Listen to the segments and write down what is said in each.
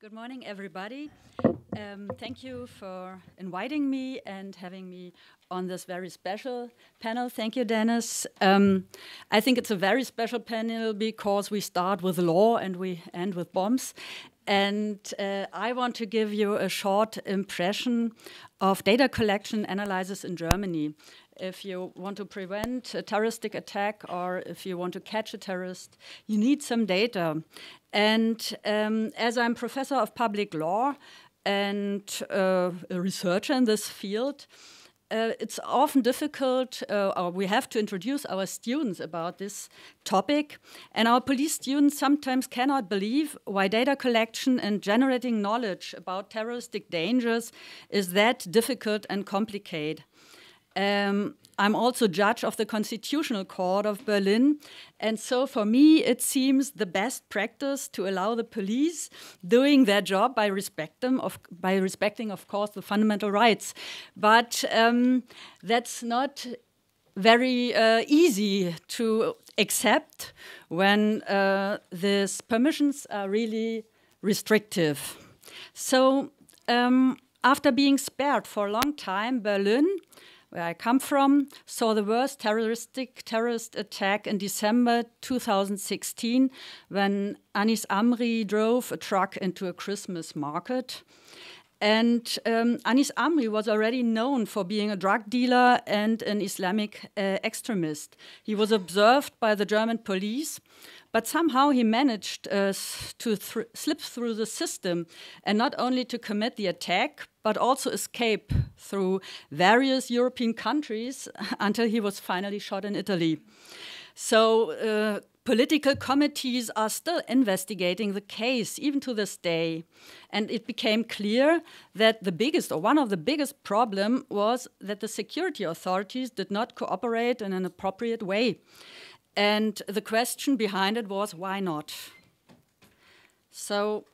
Good morning, everybody. Um, thank you for inviting me and having me on this very special panel. Thank you, Dennis. Um, I think it's a very special panel because we start with law and we end with bombs. And uh, I want to give you a short impression of data collection analysis in Germany if you want to prevent a terroristic attack or if you want to catch a terrorist, you need some data. And um, as I'm professor of public law and uh, a researcher in this field, uh, it's often difficult, uh, or we have to introduce our students about this topic. And our police students sometimes cannot believe why data collection and generating knowledge about terroristic dangers is that difficult and complicated. Um, I'm also judge of the Constitutional Court of Berlin. And so for me, it seems the best practice to allow the police doing their job by, respect them of, by respecting, of course, the fundamental rights. But um, that's not very uh, easy to accept when uh, these permissions are really restrictive. So um, after being spared for a long time, Berlin where I come from, saw the worst terroristic terrorist attack in December 2016 when Anis Amri drove a truck into a Christmas market. And um, Anis Amri was already known for being a drug dealer and an Islamic uh, extremist. He was observed by the German police, but somehow he managed uh, to th slip through the system and not only to commit the attack, but also escape through various European countries until he was finally shot in Italy. So, uh, Political committees are still investigating the case, even to this day. And it became clear that the biggest, or one of the biggest problem was that the security authorities did not cooperate in an appropriate way. And the question behind it was, why not? So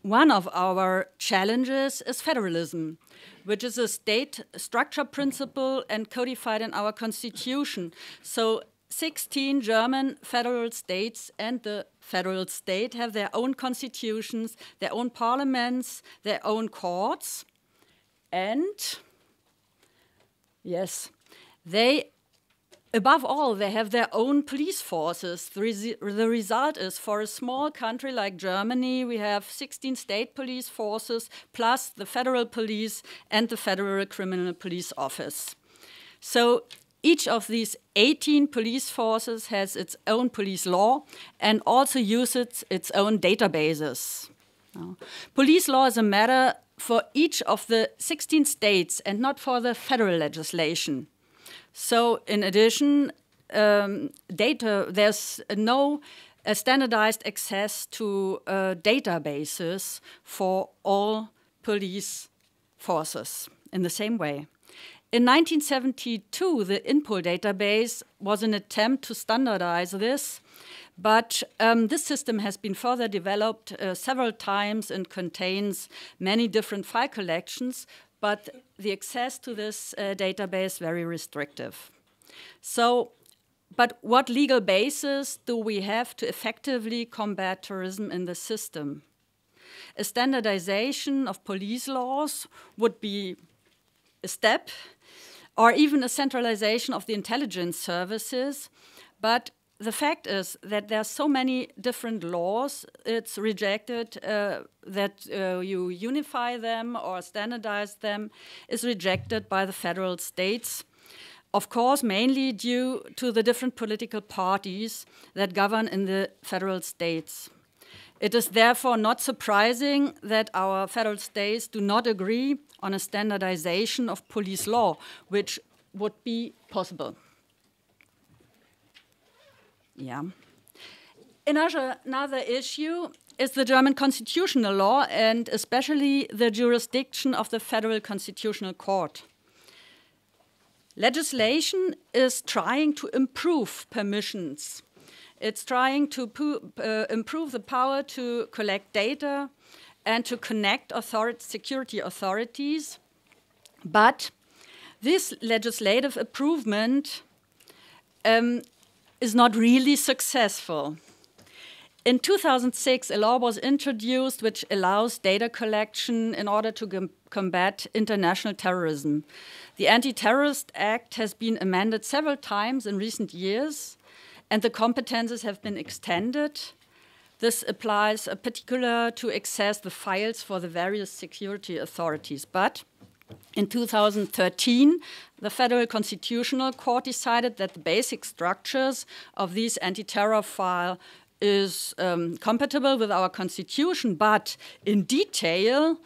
one of our challenges is federalism, which is a state structure principle and codified in our constitution. So 16 German federal states and the federal state have their own constitutions, their own parliaments, their own courts, and yes, they Above all, they have their own police forces. The, the, result is for a small country like Germany, we have 16 state police forces plus the federal police and the Federal Criminal Police Office. So each of these 18 police forces has its own police law and also uses its own databases. Now, police law is a matter for each of the 16 states and not for the federal legislation. So, in addition, um, data, there's no uh, standardized access to uh, databases for all police forces in the same way. In 1972, the INPOL database was an attempt to standardize this, but um, this system has been further developed uh, several times and contains many different file collections, but the access to this uh, database very restrictive. So, but what legal basis do we have to effectively combat terrorism in the system? A standardization of police laws would be step or even a centralization of the intelligence services. But the fact is that there are so many different laws, it's rejected uh, that uh, you unify them or standardize them is rejected by the federal states. Of course, mainly due to the different political parties that govern in the federal states. It is therefore not surprising that our federal states do not agree on a standardization of police law, which would be possible. Yeah. Another issue is the German constitutional law and especially the jurisdiction of the Federal Constitutional Court. Legislation is trying to improve permissions it's trying to uh, improve the power to collect data and to connect security authorities. But this legislative improvement um, is not really successful. In 2006, a law was introduced which allows data collection in order to com combat international terrorism. The Anti Terrorist Act has been amended several times in recent years and the competences have been extended. This applies in uh, particular to access the files for the various security authorities. But in 2013, the Federal Constitutional Court decided that the basic structures of these anti-terror file is um, compatible with our constitution, but in detail,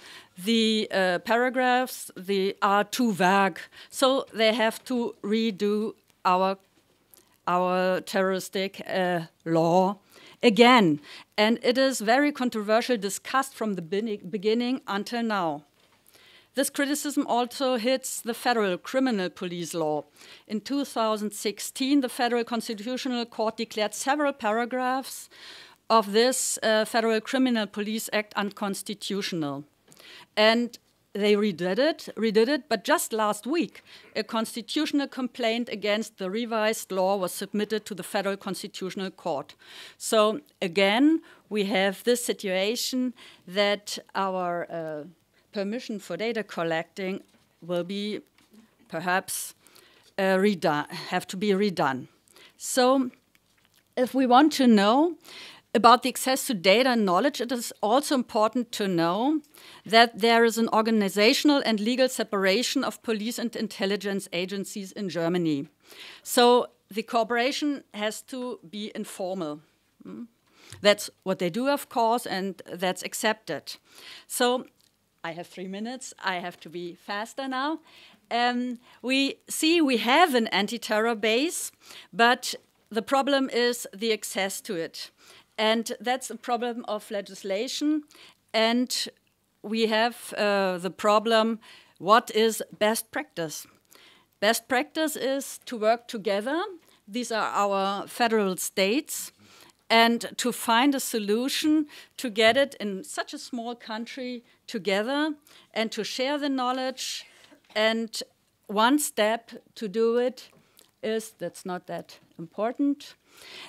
the uh, paragraphs they are too vague, so they have to redo our our terroristic uh, law again. And it is very controversial, discussed from the beginning until now. This criticism also hits the federal criminal police law. In 2016, the Federal Constitutional Court declared several paragraphs of this uh, Federal Criminal Police Act unconstitutional. And they redid it, redid it, but just last week, a constitutional complaint against the revised law was submitted to the Federal Constitutional Court. So again, we have this situation that our uh, permission for data collecting will be perhaps uh, have to be redone. So if we want to know about the access to data and knowledge, it is also important to know that there is an organizational and legal separation of police and intelligence agencies in Germany. So the cooperation has to be informal. Hmm? That's what they do, of course, and that's accepted. So I have three minutes. I have to be faster now. Um, we see we have an anti terror base, but the problem is the access to it. And that's a problem of legislation. And we have uh, the problem what is best practice? Best practice is to work together, these are our federal states, and to find a solution to get it in such a small country together and to share the knowledge. And one step to do it is that's not that important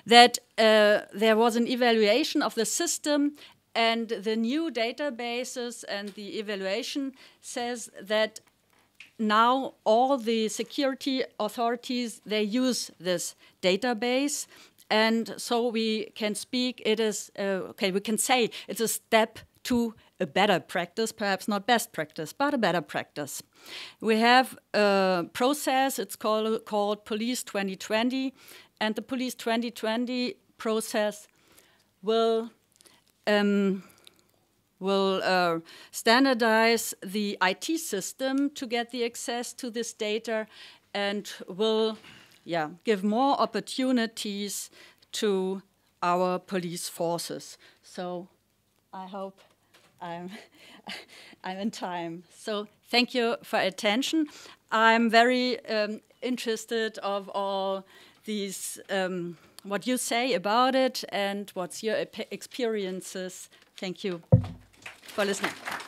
that uh, there was an evaluation of the system and the new databases and the evaluation says that now all the security authorities they use this database and so we can speak it is uh, okay we can say it's a step to a better practice, perhaps not best practice, but a better practice. We have a process, it's called, called Police 2020. And the Police 2020 process will um, will uh, standardize the IT system to get the access to this data and will yeah, give more opportunities to our police forces. So I hope I'm, I'm in time. So thank you for attention. I'm very um, interested of all these um, what you say about it and what's your experiences. Thank you for listening.